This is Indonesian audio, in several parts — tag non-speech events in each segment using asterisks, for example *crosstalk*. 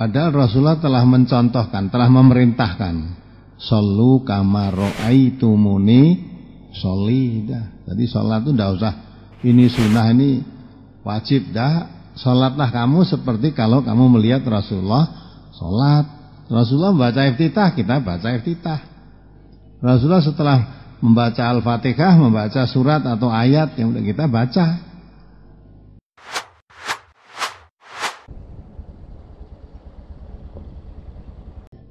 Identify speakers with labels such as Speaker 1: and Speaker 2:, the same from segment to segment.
Speaker 1: Padahal Rasulullah telah mencontohkan, telah memerintahkan. Solu kamarro'aitumuni soli. Dah. Jadi sholat itu tidak usah ini sunnah ini wajib dah. Sholatlah kamu seperti kalau kamu melihat Rasulullah sholat. Rasulullah membaca iftitah, kita baca iftitah. Rasulullah setelah membaca Al-Fatihah, membaca surat atau ayat yang kita baca.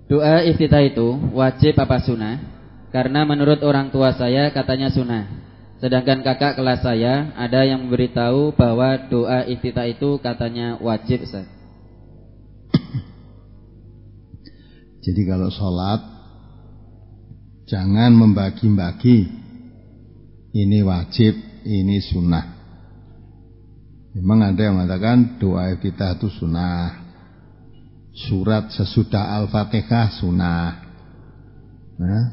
Speaker 1: Doa iftitah itu wajib apa sunnah? Karena menurut orang tua saya katanya sunnah. Sedangkan kakak kelas saya ada yang memberitahu bahwa doa iftitah itu katanya wajib. *coughs* Jadi kalau sholat jangan membagi-bagi. Ini wajib, ini sunnah. Memang ada yang mengatakan doa iftitah itu sunnah surat sesudah Al-Fatihah sunnah. Nah,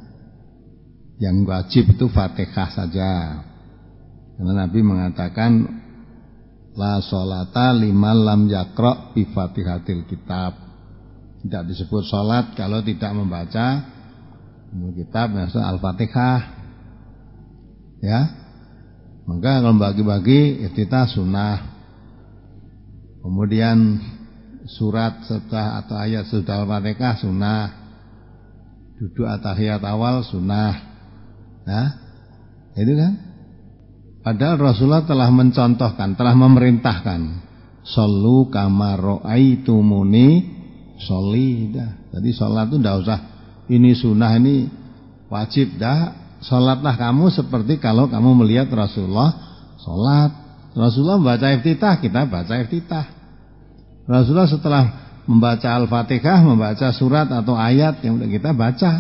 Speaker 1: yang wajib itu Fatihah saja. Karena Nabi mengatakan la solata lima lam yakro bi fatihatil kitab. Tidak disebut salat kalau tidak membaca kitab maksud Al-Fatihah. Ya. Maka kalau bagi-bagi kita sunnah. Kemudian surat serta atau ayat sudah al-fatihah sunnah duduk atahiyat awal sunnah nah itu kan padahal Rasulullah telah mencontohkan telah memerintahkan solu aitumuni soli dah tadi sholat itu tidak usah ini sunnah ini wajib dah sholatlah kamu seperti kalau kamu melihat Rasulullah sholat Rasulullah baca iftitah kita baca iftitah Rasulullah setelah membaca Al-Fatihah, membaca surat atau ayat yang sudah kita baca.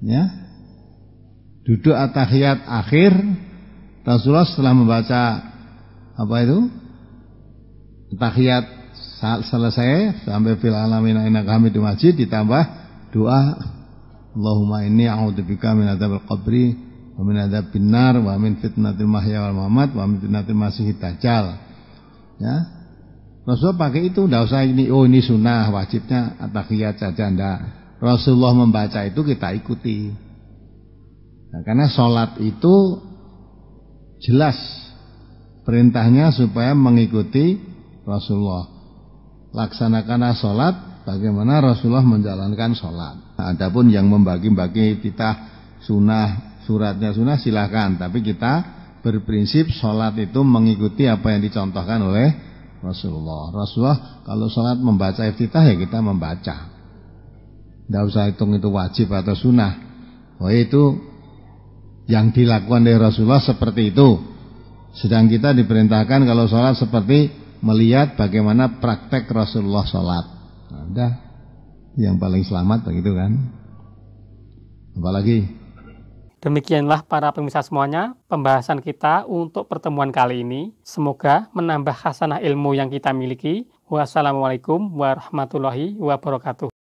Speaker 1: Ya. Duduk at-tahiyat akhir, Rasulullah setelah membaca apa itu? Tahiyat selesai sampai fil alamin innaka di masjid ditambah doa Allahumma inni a'udzubika min adzabil qabri wa min adzabin nar wa min fitnatil mahya wal mamat wa min fitnatil masiihid dajjal. Ya, Rasulullah pakai itu, tidak usah ini, oh ini sunnah, wajibnya atahiyat saja, enggak. Rasulullah membaca itu kita ikuti. Nah, karena sholat itu jelas perintahnya supaya mengikuti Rasulullah. Laksanakanlah sholat bagaimana Rasulullah menjalankan sholat. Nah, adapun yang membagi-bagi kita sunnah suratnya sunnah silahkan, tapi kita berprinsip sholat itu mengikuti apa yang dicontohkan oleh Rasulullah. Rasulullah kalau sholat membaca iftitah ya kita membaca. Tidak usah hitung itu wajib atau sunnah. Oh itu yang dilakukan dari Rasulullah seperti itu. Sedang kita diperintahkan kalau sholat seperti melihat bagaimana praktek Rasulullah sholat. Ada nah, yang paling selamat begitu kan? Apalagi Demikianlah para pemirsa semuanya pembahasan kita untuk pertemuan kali ini. Semoga menambah khasanah ilmu yang kita miliki. Wassalamualaikum warahmatullahi wabarakatuh.